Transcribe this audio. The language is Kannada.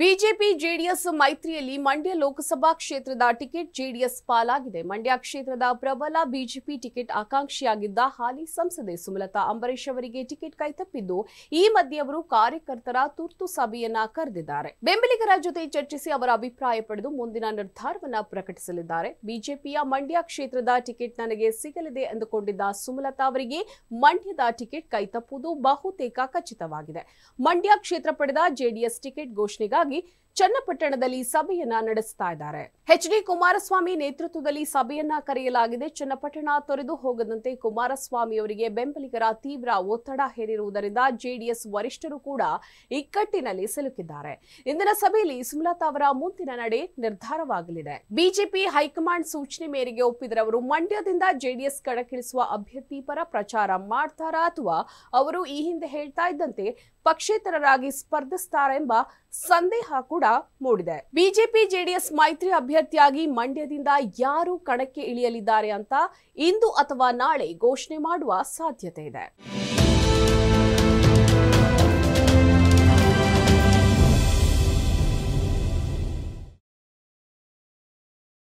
ಬಿಜೆಪಿ ಜೆಡಿಎಸ್ ಮೈತ್ರಿಯಲ್ಲಿ ಮಂಡ್ಯ ಲೋಕಸಭಾ ಕ್ಷೇತ್ರದ ಟಿಕೆಟ್ ಜೆಡಿಎಸ್ ಪಾಲಾಗಿದೆ ಮಂಡ್ಯ ಕ್ಷೇತ್ರದ ಪ್ರಬಲ ಬಿಜೆಪಿ ಟಿಕೆಟ್ ಆಕಾಂಕ್ಷಿಯಾಗಿದ್ದ ಹಾಲಿ ಸಂಸದೆ ಸುಮಲತಾ ಅಂಬರೀಶ್ ಅವರಿಗೆ ಟಿಕೆಟ್ ಕೈತಪ್ಪಿದ್ದು ಈ ಮಧ್ಯೆ ಅವರು ಕಾರ್ಯಕರ್ತರ ತುರ್ತು ಸಭೆಯನ್ನ ಕರೆದಿದ್ದಾರೆ ಬೆಂಬಲಿಗರ ಜೊತೆ ಚರ್ಚಿಸಿ ಅವರ ಅಭಿಪ್ರಾಯ ಪಡೆದು ಮುಂದಿನ ನಿರ್ಧಾರವನ್ನು ಪ್ರಕಟಿಸಲಿದ್ದಾರೆ ಬಿಜೆಪಿಯ ಮಂಡ್ಯ ಕ್ಷೇತ್ರದ ಟಿಕೆಟ್ ನನಗೆ ಸಿಗಲಿದೆ ಎಂದುಕೊಂಡಿದ್ದ ಸುಮಲತಾ ಅವರಿಗೆ ಮಂಡ್ಯದ ಟಿಕೆಟ್ ಕೈತಪ್ಪುವುದು ಬಹುತೇಕ ಖಚಿತವಾಗಿದೆ ಮಂಡ್ಯ ಕ್ಷೇತ್ರ ಪಡೆದ ಜೆಡಿಎಸ್ ಟಿಕೆಟ್ ಘೋಷಣೆಗಾಗಿ होगी ಚನ್ನಪಟ್ಟಣದಲ್ಲಿ ಸಭೆಯನ್ನ ನಡೆಸ್ತಾ ಇದ್ದಾರೆ ಎಚ್ ಡಿ ಕುಮಾರಸ್ವಾಮಿ ನೇತೃತ್ವದಲ್ಲಿ ಸಭೆಯನ್ನ ಕರೆಯಲಾಗಿದೆ ಚನ್ನಪಟ್ಟಣ ತೊರೆದು ಹೋಗದಂತೆ ಕುಮಾರಸ್ವಾಮಿ ಅವರಿಗೆ ಬೆಂಬಲಿಗರ ತೀವ್ರ ಒತ್ತಡ ಹೇರಿರುವುದರಿಂದ ಜೆಡಿಎಸ್ ವರಿಷ್ಠರು ಕೂಡ ಇಕ್ಕಟ್ಟಿನಲ್ಲಿ ಸಿಲುಕಿದ್ದಾರೆ ಇಂದಿನ ಸಭೆಯಲ್ಲಿ ಸುಮಲತಾ ಅವರ ಮುಂದಿನ ನಡೆ ನಿರ್ಧಾರವಾಗಲಿದೆ ಬಿಜೆಪಿ ಹೈಕಮಾಂಡ್ ಸೂಚನೆ ಮೇರೆಗೆ ಒಪ್ಪಿದರವರು ಮಂಡ್ಯದಿಂದ ಜೆಡಿಎಸ್ ಕಣಕ್ಕಿಳಿಸುವ ಅಭ್ಯರ್ಥಿ ಪರ ಪ್ರಚಾರ ಮಾಡ್ತಾರಾ ಅಥವಾ ಅವರು ಈ ಹಿಂದೆ ಹೇಳ್ತಾ ಇದ್ದಂತೆ ಪಕ್ಷೇತರರಾಗಿ ಸ್ಪರ್ಧಿಸ್ತಾರೆಂಬ ಸಂದೇಹ ಕೂಡ ಕೂಡ ಮೂಡಿದೆ ಬಿಜೆಪಿ ಜೆಡಿಎಸ್ ಮೈತ್ರಿ ಅಭ್ಯರ್ಥಿಯಾಗಿ ಮಂಡ್ಯದಿಂದ ಯಾರು ಕಣಕ್ಕೆ ಇಳಿಯಲಿದ್ದಾರೆ ಅಂತ ಇಂದು ಅಥವಾ ನಾಳೆ ಘೋಷಣೆ ಮಾಡುವ ಸಾಧ್ಯತೆ ಇದೆ